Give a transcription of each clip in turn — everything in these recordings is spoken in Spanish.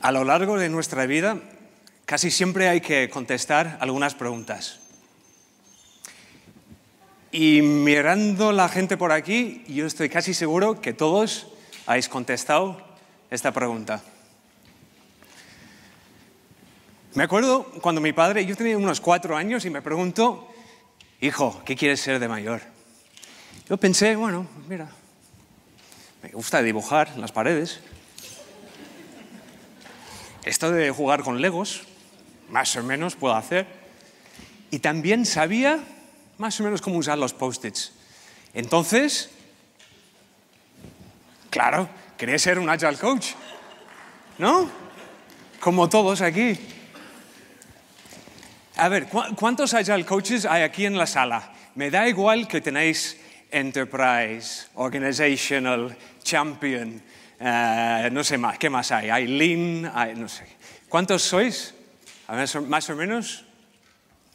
A lo largo de nuestra vida, casi siempre hay que contestar algunas preguntas. Y mirando la gente por aquí, yo estoy casi seguro que todos habéis contestado esta pregunta. Me acuerdo cuando mi padre, yo tenía unos cuatro años y me preguntó, hijo, ¿qué quieres ser de mayor? Yo pensé, bueno, mira, me gusta dibujar en las paredes, esto de jugar con Legos, más o menos puedo hacer. Y también sabía más o menos cómo usar los post-its. Entonces, claro, quería ser un agile coach, ¿no? Como todos aquí. A ver, ¿cuántos agile coaches hay aquí en la sala? Me da igual que tenéis enterprise, organizational, champion, eh, no sé más, ¿qué más hay? Hay Lynn, no sé. ¿Cuántos sois? ¿Más o menos?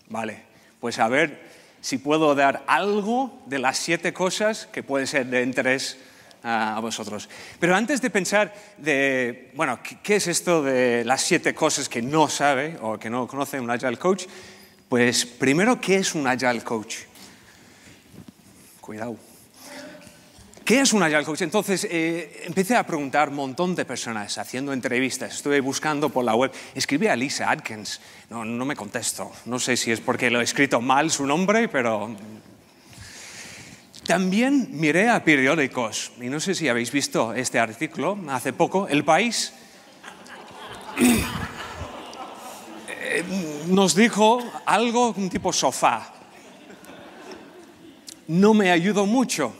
Vale, pues a ver si puedo dar algo de las siete cosas que pueden ser de interés eh, a vosotros. Pero antes de pensar de, bueno, ¿qué es esto de las siete cosas que no sabe o que no conoce un Agile Coach? Pues primero, ¿qué es un Agile Coach? Cuidado es pues Entonces eh, empecé a preguntar a un montón de personas haciendo entrevistas. Estuve buscando por la web. Escribí a Lisa Atkins. No, me contesto. No sé si es porque lo he escrito mal su nombre, pero también miré a periódicos, y no sé si habéis visto este artículo, hace poco, El País eh, nos dijo algo un tipo sofá. No me ayudó mucho.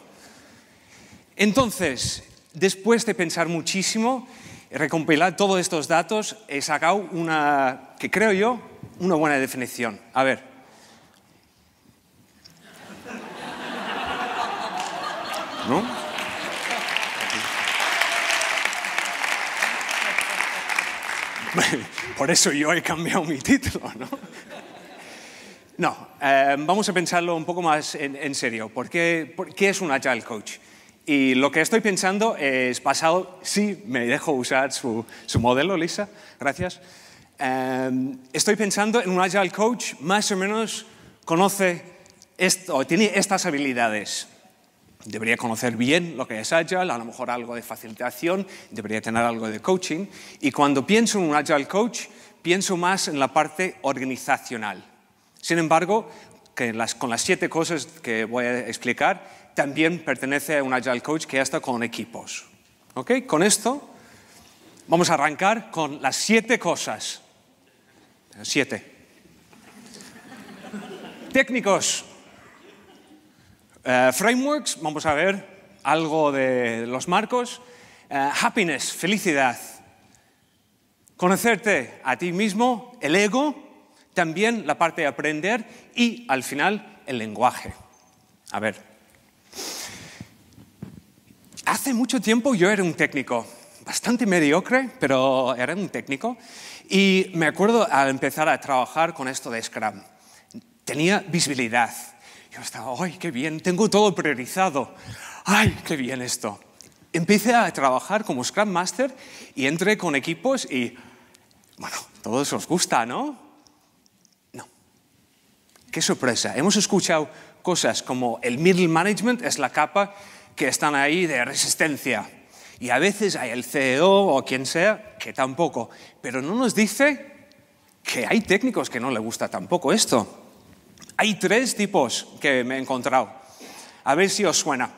Entonces, después de pensar muchísimo, recompilar todos estos datos, he sacado una, que creo yo, una buena definición. A ver. ¿No? Por eso yo he cambiado mi título, ¿no? No, eh, vamos a pensarlo un poco más en, serio. ¿Por qué, qué es un Agile Coach? Y lo que estoy pensando es pasado, sí, me dejo usar su, modelo, Lisa, gracias. Em, estoy pensando en un Agile Coach, más o menos conoce esto, tiene estas habilidades. Debería conocer bien lo que es Agile, a lo mejor algo de facilitación, debería tener algo de coaching. Y cuando pienso en un Agile Coach, pienso más en la parte organizacional. Sin embargo, que con las siete cosas que voy a explicar, también pertenece a un Agile Coach que ya está con equipos. ¿Ok? Con esto vamos a arrancar con las siete cosas. Siete. Técnicos. Eh, frameworks, vamos a ver algo de los marcos. Eh, happiness, felicidad. Conocerte a ti mismo, el ego, también la parte de aprender y al final el lenguaje. A ver, hace mucho tiempo yo era un técnico, bastante mediocre, pero era un técnico, y me acuerdo al empezar a trabajar con esto de Scrum, tenía visibilidad. Yo estaba, ¡ay, qué bien! Tengo todo priorizado. ¡Ay, qué bien esto! Empecé a trabajar como Scrum Master y entré con equipos y, bueno, todos os gusta, ¿no? Qué sorpresa. Hemos escuchado cosas como el middle management es la capa que están ahí de resistencia. Y a veces hay el CEO o quien sea que tampoco. Pero no nos dice que hay técnicos que no le gusta tampoco esto. Hay tres tipos que me he encontrado. A ver si os suena.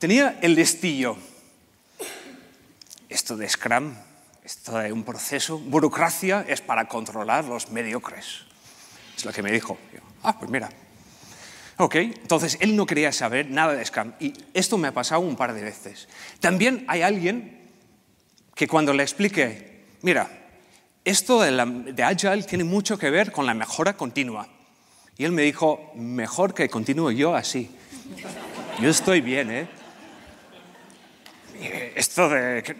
Tenía el destillo, Esto de Scrum, esto de un proceso, burocracia es para controlar los mediocres. Es lo que me dijo. Ah, pues mira. Ok, entonces él no quería saber nada de Scam. Y esto me ha pasado un par de veces. También hay alguien que cuando le explique, mira, esto de, Agile tiene mucho que ver con la mejora continua. Y él me dijo, mejor que continúe yo así. Yo estoy bien, ¿eh? Esto de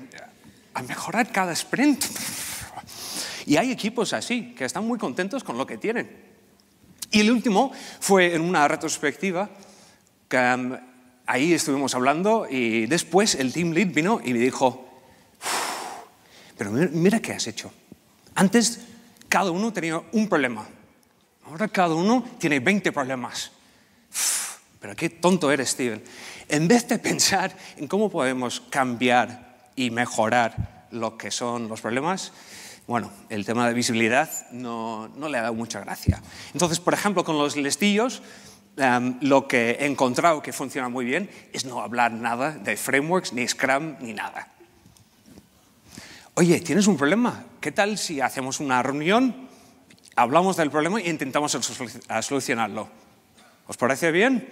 a mejorar cada sprint. Y hay equipos así, que están muy contentos con lo que tienen. Y el último fue en una retrospectiva que um, ahí estuvimos hablando y después el team lead vino y me dijo, pero mira qué has hecho. Antes cada uno tenía un problema, ahora cada uno tiene 20 problemas. pero qué tonto eres, Steven. En vez de pensar en cómo podemos cambiar y mejorar lo que son los problemas, bueno, el tema de visibilidad no, le ha dado mucha gracia. Entonces, por ejemplo, con los listillos, em, lo que he encontrado que funciona muy bien es no hablar nada de frameworks, ni Scrum, ni nada. Oye, ¿tienes un problema? ¿Qué tal si hacemos una reunión, hablamos del problema y intentamos solucionarlo? ¿Os parece bien?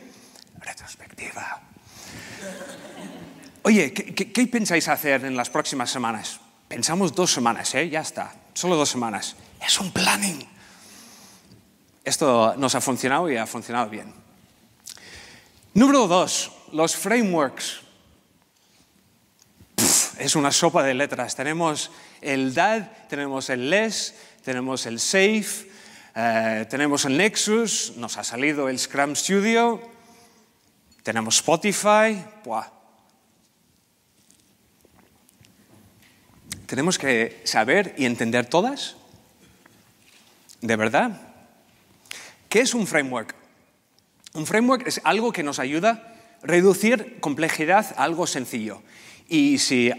Retrospectiva. Oye, qué pensáis hacer en las próximas semanas? Pensamos dos semanas, ¿eh? ya está, solo dos semanas. Es un planning. Esto nos ha funcionado y ha funcionado bien. Número dos, los frameworks. es una sopa de letras. Tenemos el DAD, tenemos el LES, tenemos el SAFE, eh, tenemos el Nexus, nos ha salido el Scrum Studio, tenemos Spotify, ¡buah! tenemos que saber y entender todas? ¿De verdad? ¿Qué es un framework? Un framework es algo que nos ayuda a reducir complejidad a algo sencillo. Y si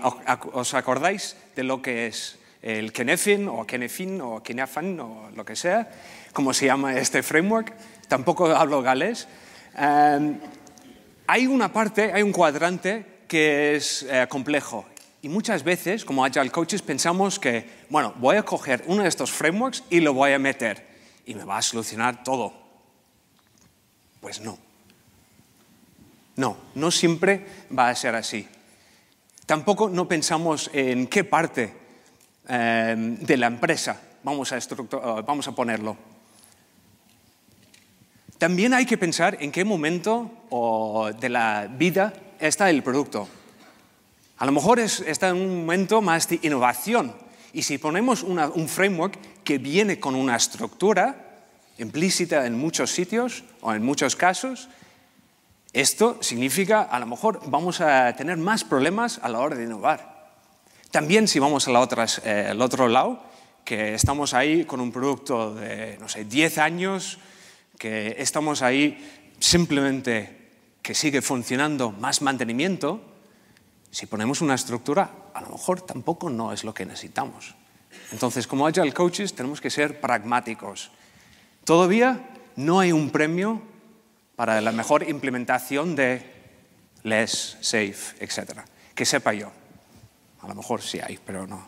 os acordáis de lo que es el Kenefin o Kenefin o Kenefan o lo que sea, como se llama este framework, tampoco hablo galés, em, hay una parte, hay un cuadrante que es eh, complejo, y muchas veces, como Agile Coaches, pensamos que, bueno, voy a coger uno de estos frameworks y lo voy a meter y me va a solucionar todo. Pues no. No, no siempre va a ser así. Tampoco no pensamos en qué parte em, de la empresa vamos a, eh, vamos ponerlo. También hay que pensar en qué momento de la vida está el producto. A lo mejor está en un momento más de innovación. Y si ponemos un framework que viene con una estructura implícita en muchos sitios o en muchos casos, esto significa a lo mejor vamos a tener más problemas a la hora de innovar. También si vamos eh, al otro lado, que estamos ahí con un producto de, no sé, 10 años, que estamos ahí simplemente que sigue funcionando más mantenimiento, si ponemos una estructura, a lo mejor tampoco no es lo que necesitamos. Entonces, como Agile Coaches, tenemos que ser pragmáticos. Todavía no hay un premio para la mejor implementación de less, safe, etc. Que sepa yo. A lo mejor sí hay, pero no.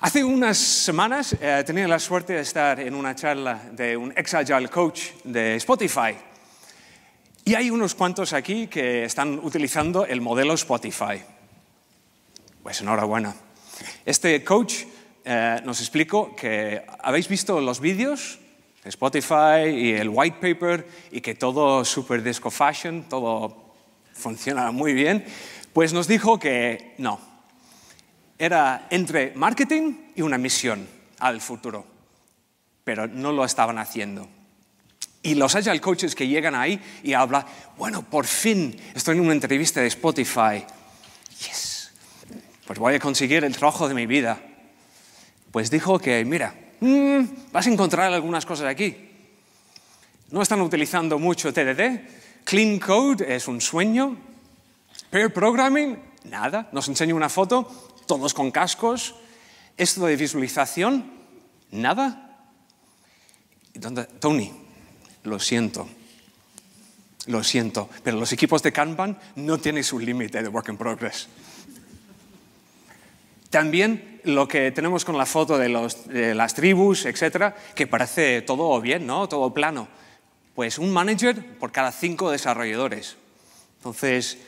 Hace unas semanas eh, tenía la suerte de estar en una charla de un ex Agile Coach de Spotify y hay unos cuantos aquí que están utilizando el modelo Spotify. Pues enhorabuena. Este coach eh, nos explicó que habéis visto los vídeos de Spotify y el white paper y que todo super disco fashion, todo funciona muy bien. Pues nos dijo que no. Era entre marketing y una misión al futuro. Pero no lo estaban haciendo. Y los agile coaches que llegan ahí y habla bueno, por fin estoy en una entrevista de Spotify. Yes, pues voy a conseguir el trabajo de mi vida. Pues dijo que, mira, mm, vas a encontrar algunas cosas aquí. No están utilizando mucho TDD. Clean Code es un sueño. Pair Programming, nada. Nos enseña una foto, todos con cascos. Esto de visualización, nada. dónde Tony, lo siento. Lo siento, pero los equipos de Kanban no tienen su límite de work in progress. También lo que tenemos con la foto de, de, las tribus, etcétera, que parece todo bien, ¿no? Todo plano. Pues un manager por cada cinco desarrolladores. Entonces,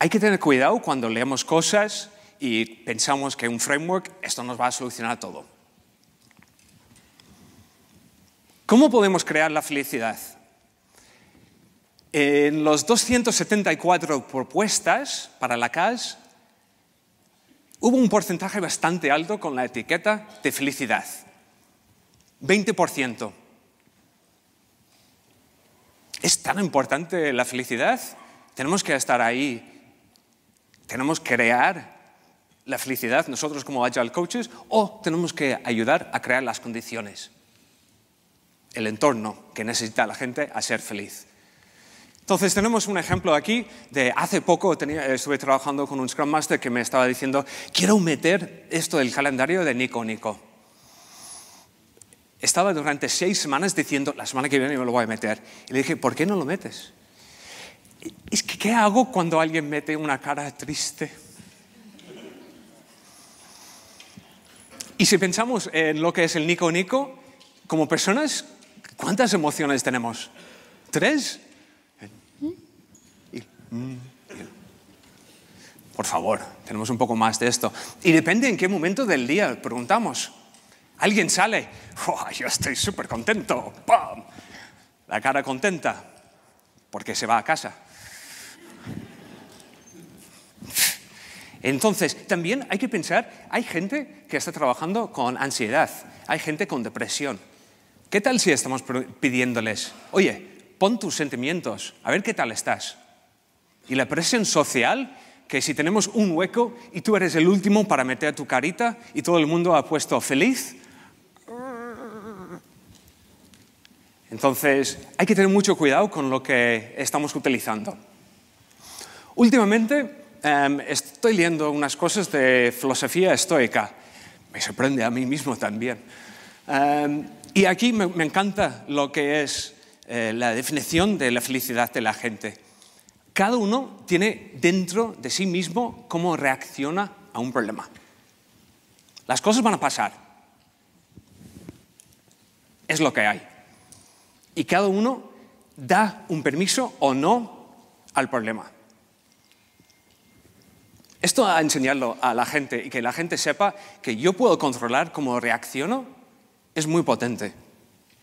hay que tener cuidado cuando leemos cosas y pensamos que un framework, esto nos va a solucionar todo. ¿Cómo podemos crear la felicidad? En los 274 propuestas para la CAS hubo un porcentaje bastante alto con la etiqueta de felicidad, 20%. ¿Es tan importante la felicidad? Tenemos que estar ahí, tenemos que crear la felicidad nosotros como Agile Coaches o tenemos que ayudar a crear las condiciones el entorno que necesita la gente a ser feliz. Entonces tenemos un ejemplo aquí de hace poco tenía, estuve trabajando con un Scrum Master que me estaba diciendo, quiero meter esto del calendario de Nico Nico. Estaba durante seis semanas diciendo, la semana que viene me lo voy a meter. Y le dije, ¿por qué no lo metes? Es que, ¿qué hago cuando alguien mete una cara triste? Y si pensamos en lo que es el Nico Nico, como personas ¿Cuántas emociones tenemos? ¿Tres? ¿Eh? Mm. Por favor, tenemos un poco más de esto. Y depende en qué momento del día preguntamos. Alguien sale, oh, yo estoy súper contento, la cara contenta, porque se va a casa. Entonces, también hay que pensar, hay gente que está trabajando con ansiedad, hay gente con depresión, ¿Qué tal si estamos pidiéndoles, oye, pon tus sentimientos, a ver qué tal estás? Y la presión social, que si tenemos un hueco y tú eres el último para meter tu carita y todo el mundo ha puesto feliz, entonces hay que tener mucho cuidado con lo que estamos utilizando. Últimamente em, estoy leyendo unas cosas de filosofía estoica. Me sorprende a mí mismo también. Eh, y aquí me, encanta lo que es eh, la definición de la felicidad de la gente. Cada uno tiene dentro de sí mismo cómo reacciona a un problema. Las cosas van a pasar. Es lo que hay. Y cada uno da un permiso o no al problema. Esto a enseñarlo a la gente y que la gente sepa que yo puedo controlar cómo reacciono es muy potente,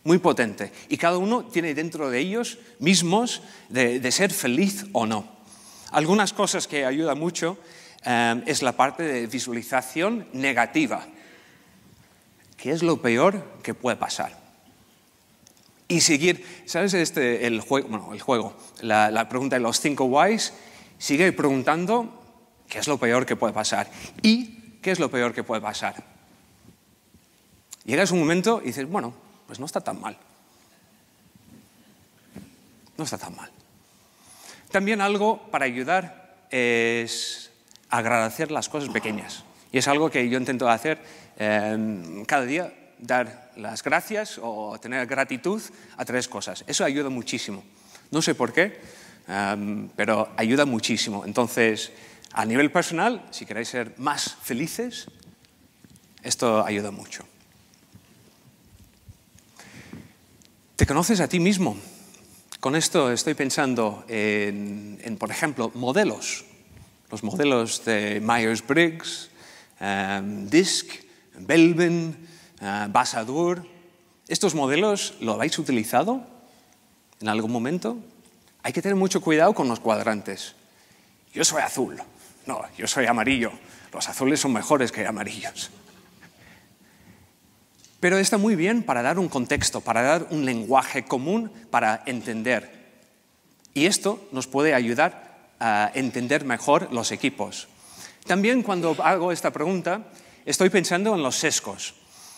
muy potente. Y cada uno tiene dentro de ellos mismos de, ser feliz o no. Algunas cosas que ayuda mucho eh, es la parte de visualización negativa, ¿Qué es lo peor que puede pasar. Y seguir, ¿sabes? Este, el juego, el juego, la, la pregunta de los cinco whys, sigue preguntando qué es lo peor que puede pasar y qué es lo peor que puede pasar. Llegas un momento y dices, bueno, pues no está tan mal. No está tan mal. También algo para ayudar es agradecer las cosas pequeñas. Y es algo que yo intento hacer em, cada día, dar las gracias o tener gratitud a tres cosas. Eso ayuda muchísimo. No sé por qué, em, pero ayuda muchísimo. Entonces, a nivel personal, si queréis ser más felices, esto ayuda mucho. Te conoces a ti mismo. Con esto estoy pensando en, por ejemplo, modelos. Los modelos de Myers-Briggs, em, DISC, Belvin, eh, Basadur. ¿Estos modelos lo habéis utilizado en algún momento? Hay que tener mucho cuidado con los cuadrantes. Yo soy azul. No, yo soy amarillo. Los azules son mejores que amarillos. Pero está muy bien para dar un contexto, para dar un lenguaje común para entender. Y esto nos puede ayudar a entender mejor los equipos. También cuando hago esta pregunta, estoy pensando en los sesgos.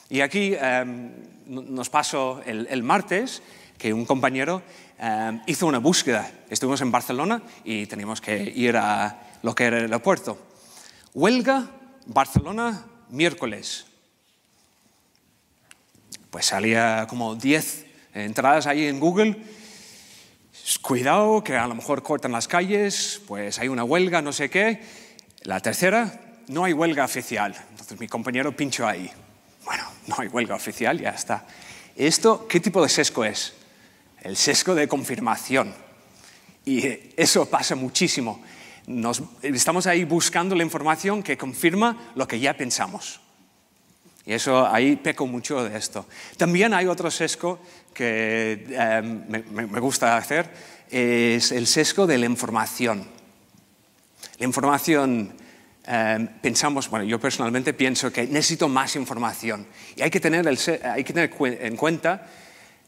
Y aquí em, nos pasó el, martes que un compañero em, hizo una búsqueda. Estuvimos en Barcelona y teníamos que ir a lo que era el aeropuerto. Huelga, Barcelona, miércoles pues salía como 10 entradas ahí en Google. Cuidado, que a lo mejor cortan las calles, pues hay una huelga, no sé qué. La tercera, no hay huelga oficial. Entonces mi compañero pincho ahí. Bueno, no hay huelga oficial, ya está. ¿Esto qué tipo de sesgo es? El sesgo de confirmación. Y eso pasa muchísimo. Nos, estamos ahí buscando la información que confirma lo que ya pensamos. Y eso ahí peco mucho de esto. También hay otro sesgo que em, me, gusta hacer, es el sesgo de la información. La información, em, pensamos, bueno, yo personalmente pienso que necesito más información. Y hay que tener, hay que tener en cuenta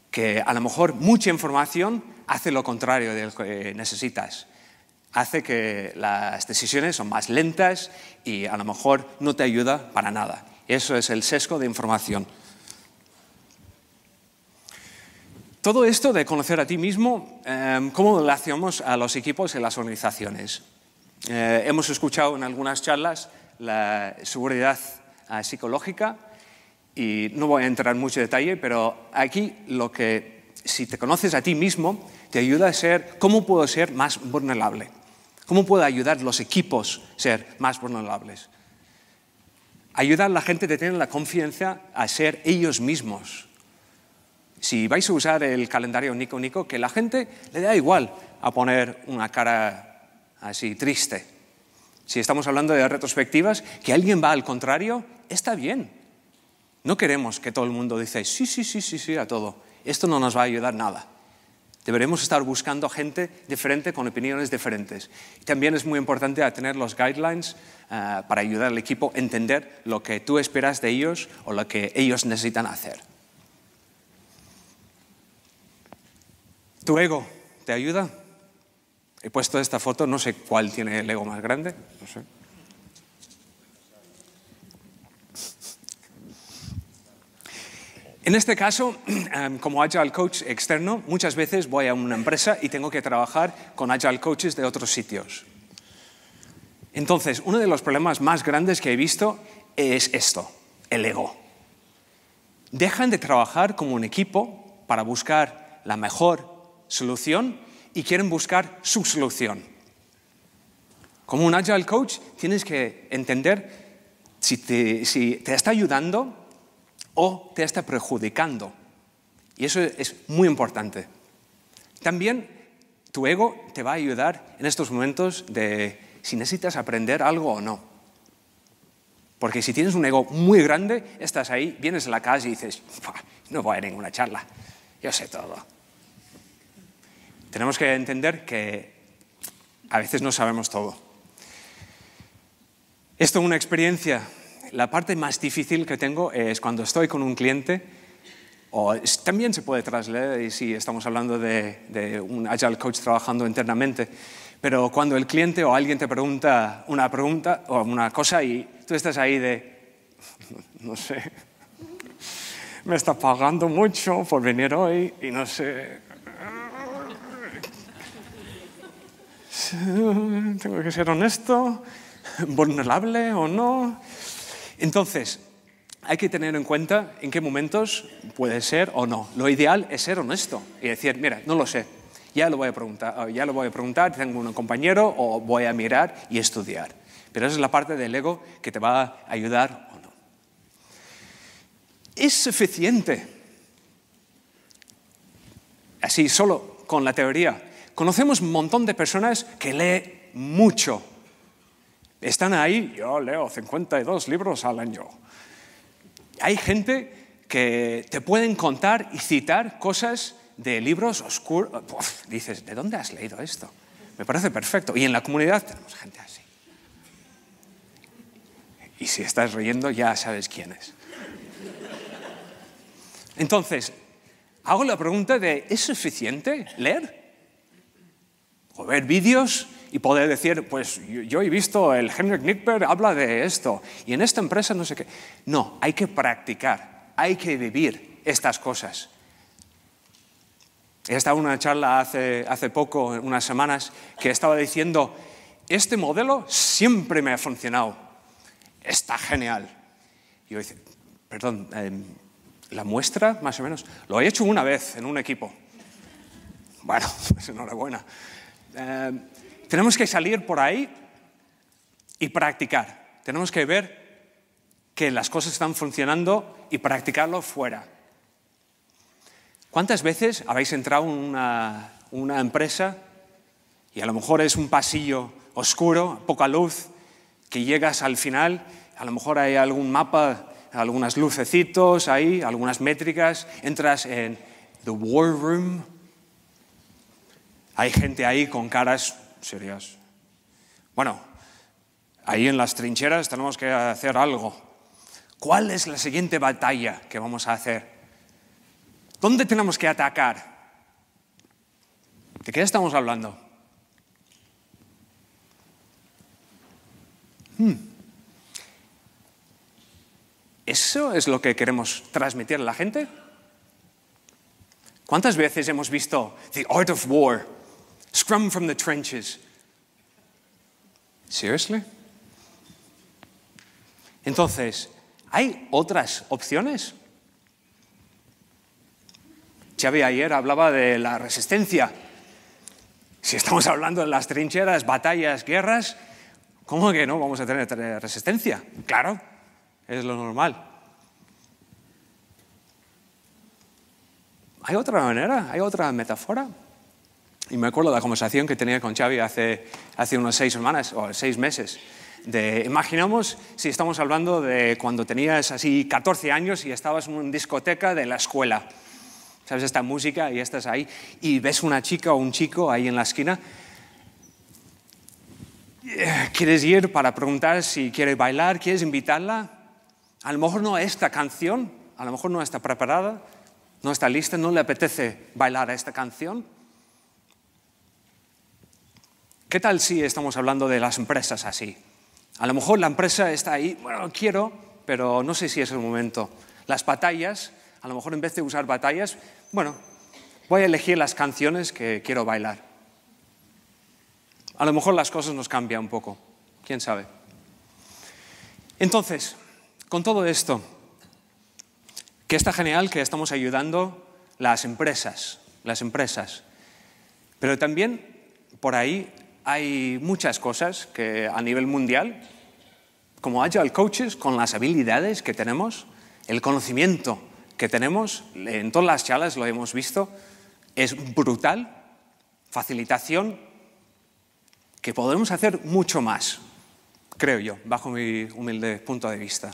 que a lo mejor mucha información hace lo contrario de lo que necesitas hace que las decisiones son más lentas y a lo mejor no te ayuda para nada. Eso es el sesgo de información. Todo esto de conocer a ti mismo, em, ¿cómo relacionamos a los equipos y las organizaciones? Eh, hemos escuchado en algunas charlas la seguridad eh, psicológica y no voy a entrar en mucho detalle, pero aquí lo que, si te conoces a ti mismo, te ayuda a ser, ¿cómo puedo ser más vulnerable? ¿Cómo puedo ayudar a los equipos a ser más vulnerables? ayudar a la gente a tener la confianza a ser ellos mismos. Si vais a usar el calendario Nico Nico, que la gente le da igual a poner una cara así triste. Si estamos hablando de retrospectivas, que alguien va al contrario, está bien. No queremos que todo el mundo dice sí, sí, sí, sí, sí a todo. Esto no nos va a ayudar nada. Deberemos estar buscando gente diferente con opiniones diferentes. También es muy importante tener los guidelines eh, para ayudar al equipo a entender lo que tú esperas de ellos o lo que ellos necesitan hacer. ¿Tu ego te ayuda? He puesto esta foto, no sé cuál tiene el ego más grande, no sé. En este caso, em, como Agile Coach externo, muchas veces voy a una empresa y tengo que trabajar con Agile Coaches de otros sitios. Entonces, uno de los problemas más grandes que he visto es esto, el ego. Dejan de trabajar como un equipo para buscar la mejor solución y quieren buscar su solución. Como un Agile Coach tienes que entender si te, si te está ayudando o te está perjudicando. Y eso es muy importante. También tu ego te va a ayudar en estos momentos de si necesitas aprender algo o no. Porque si tienes un ego muy grande, estás ahí, vienes a la casa y dices, no voy a ninguna charla, yo sé todo. Tenemos que entender que a veces no sabemos todo. Esto es una experiencia la parte más difícil que tengo es cuando estoy con un cliente, o también se puede trasladar, y si estamos hablando de, un Agile Coach trabajando internamente, pero cuando el cliente o alguien te pregunta una pregunta o una cosa y tú estás ahí de, no sé, me está pagando mucho por venir hoy y no sé, tengo que ser honesto, vulnerable o no. Entonces, hay que tener en cuenta en qué momentos puede ser o no. Lo ideal es ser honesto y decir, mira, no lo sé, ya lo voy a preguntar, ah, ya lo voy a preguntar, tengo un compañero o voy a mirar y estudiar. Pero esa es la parte del ego que te va a ayudar o no. Es suficiente, así solo con la teoría. Conocemos un montón de personas que leen mucho están ahí, yo leo 52 libros al año. Hay gente que te pueden contar y citar cosas de libros oscuros. dices, ¿de dónde has leído esto? Me parece perfecto. Y en la comunidad tenemos gente así. Y si estás riendo ya sabes quién es. Entonces, hago la pregunta de, ¿es suficiente leer? ¿O ver vídeos? y poder decir, pues yo he visto, el Henrik Nickberg habla de esto, y en esta empresa no sé qué. No, hay que practicar, hay que vivir estas cosas. He estado en una charla hace, hace poco, unas semanas, que estaba diciendo, este modelo siempre me ha funcionado, está genial. Y yo dije, perdón, em, la muestra, más o menos, lo he hecho una vez en un equipo. Bueno, pues enhorabuena. Em, tenemos que salir por ahí y practicar. Tenemos que ver que las cosas están funcionando y practicarlo fuera. ¿Cuántas veces habéis entrado en una, una empresa y a lo mejor es un pasillo oscuro, poca luz, que llegas al final, a lo mejor hay algún mapa, algunas lucecitos ahí, algunas métricas, entras en The War Room, hay gente ahí con caras serias. Bueno, ahí en las trincheras tenemos que hacer algo. ¿Cuál es la siguiente batalla que vamos a hacer? ¿Dónde tenemos que atacar? ¿De qué estamos hablando? Hmm. ¿Eso es lo que queremos transmitir a la gente? ¿Cuántas veces hemos visto The Art of War? Scrum from the trenches. Seriously? Entonces, ¿hay otras opciones? Xavi ayer hablaba de la resistencia. Si estamos hablando de las trincheras, batallas, guerras, ¿cómo que no vamos a tener resistencia? Claro, es lo normal. ¿Hay otra manera? ¿Hay otra metáfora? Y me acuerdo de la conversación que tenía con Xavi hace, hace unos seis semanas o seis meses. De, imaginamos si estamos hablando de cuando tenías así 14 años y estabas en una discoteca de la escuela. ¿Sabes? Esta música y estás ahí y ves una chica o un chico ahí en la esquina. Eh, ¿Quieres ir para preguntar si quiere bailar? ¿Quieres invitarla? A lo mejor no esta canción, a lo mejor no está preparada, no está lista, no le apetece bailar a esta canción ¿Qué tal si estamos hablando de las empresas así? A lo mejor la empresa está ahí, bueno, quiero, pero no sé si es el momento. Las batallas, a lo mejor en vez de usar batallas, bueno, voy a elegir las canciones que quiero bailar. A lo mejor las cosas nos cambian un poco, quién sabe. Entonces, con todo esto, que está genial que estamos ayudando las empresas, las empresas, pero también por ahí hay muchas cosas que a nivel mundial, como agile coaches, con las habilidades que tenemos, el conocimiento que tenemos, en todas las charlas lo hemos visto, es brutal, facilitación, que podemos hacer mucho más, creo yo, bajo mi humilde punto de vista.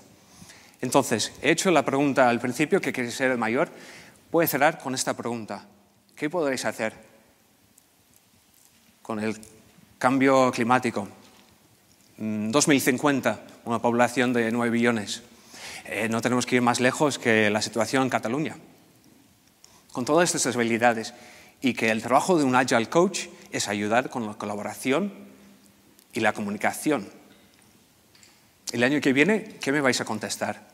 Entonces, he hecho la pregunta al principio, que quiere ser el mayor, puede cerrar con esta pregunta. ¿Qué podréis hacer con el Cambio climático. 2050, mm, una población de 9 billones. Eh, no tenemos que ir más lejos que la situación en Cataluña. Con todas estas habilidades y que el trabajo de un Agile Coach es ayudar con la colaboración y la comunicación. El año que viene, ¿qué me vais a contestar?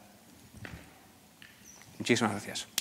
Muchísimas gracias.